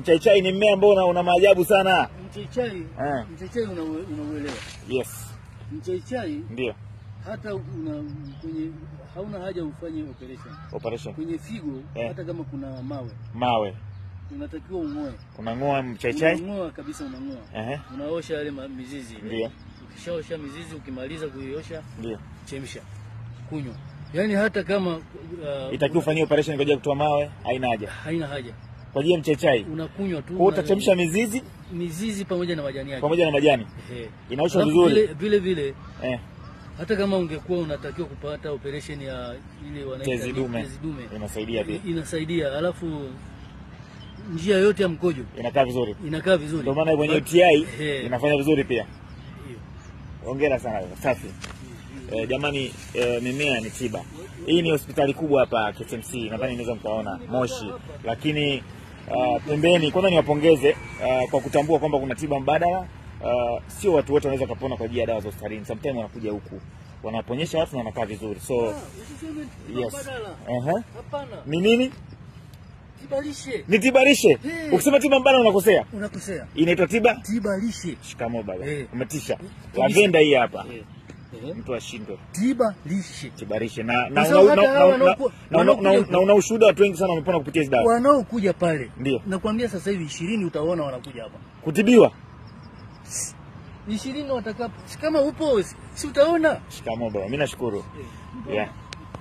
Mchaichai ni mmea ambao una maajabu sana. Mchaichai, eh. Mchaichai unauelewa? Yes. Mchaichai ndio hata una kwenye hauna haja ufanye operation. Operation. Kwenye figo eh. Hata kama kuna mawe mawe unatakiwa ung'oe. Unang'oa mchaichai? Unang'oa kabisa, unang'oa. Eh. Uh -huh. Unaosha yale mizizi Ndio. Ukishaosha mizizi, ukimaliza kuiosha, ndio chemsha, kunywa. Yaani hata kama uh, itakiwa ufanyie operation kwa ajili ya kutoa mawe, haina haja, haina haja kwa ajili ya mchaichai. Unakunywa tu. Kwa utachemsha mizizi, mizizi pamoja na majani yake. Pamoja na majani. Eh. Inaoshwa vizuri. Vile vile vile. Eh. Hata kama ungekuwa unatakiwa kupata operation ya ile wanaita tezi dume. Inasaidia pia. Inasaidia. Alafu njia yote ya mkojo inakaa vizuri. Inakaa vizuri. Ndio maana mwenye UTI inafanya vizuri pia. Hongera sana safi. E, jamani e, mimea ni tiba. Hii ni hospitali kubwa hapa KCMC, nadhani inaweza mkaona Moshi, lakini uh, pembeni. Kwanza niwapongeze uh, kwa kutambua kwamba kuna tiba mbadala. Uh, sio watu wote wanaweza kupona kwa ajili ya dawa za hospitalini. Sometimes wanakuja huku wanaponyesha watu na wanakaa vizuri, so ah, yes. uh -huh. ni nini nitibarishe hey. Ukisema tiba mbadala unakosea, unakosea. Inaitwa tiba tibarishe. Shikamo baba, umetisha. Lavenda hii hapa. Eh? mtu ashindwe. Tiba lishe, tiba lishe. Na na una ushuhuda, watu wengi sana wamepona kupitia hizo dawa, wanaokuja pale. Ndio nakwambia sasa hivi ishirini utaona wanakuja hapa kutibiwa ishirini watakapo, kama upo si utaona. Shikamoo baba, mimi nashukuru eh, yeah.